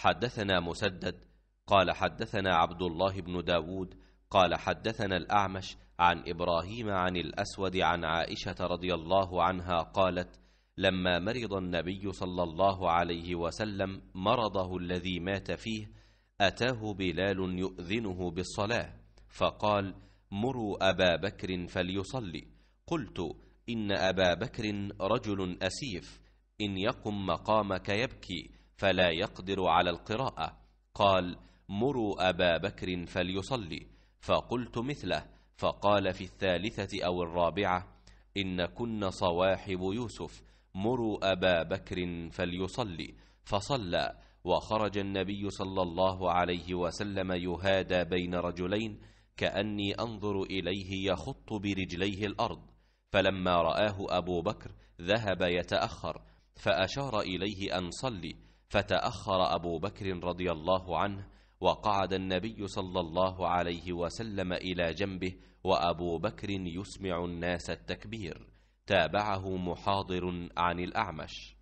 حدثنا مسدد قال حدثنا عبد الله بن داود قال حدثنا الأعمش عن إبراهيم عن الأسود عن عائشة رضي الله عنها قالت لما مرض النبي صلى الله عليه وسلم مرضه الذي مات فيه أتاه بلال يؤذنه بالصلاة فقال مروا أبا بكر فليصلي قلت إن أبا بكر رجل أسيف إن يقم مقامك يبكي فلا يقدر على القراءة قال مروا أبا بكر فليصلي فقلت مثله فقال في الثالثة أو الرابعة إن كن صواحب يوسف مروا أبا بكر فليصلي فصلى وخرج النبي صلى الله عليه وسلم يهادى بين رجلين كأني أنظر إليه يخط برجليه الأرض فلما رآه أبو بكر ذهب يتأخر فأشار إليه أن صلي فتأخر أبو بكر رضي الله عنه وقعد النبي صلى الله عليه وسلم إلى جنبه وأبو بكر يسمع الناس التكبير تابعه محاضر عن الأعمش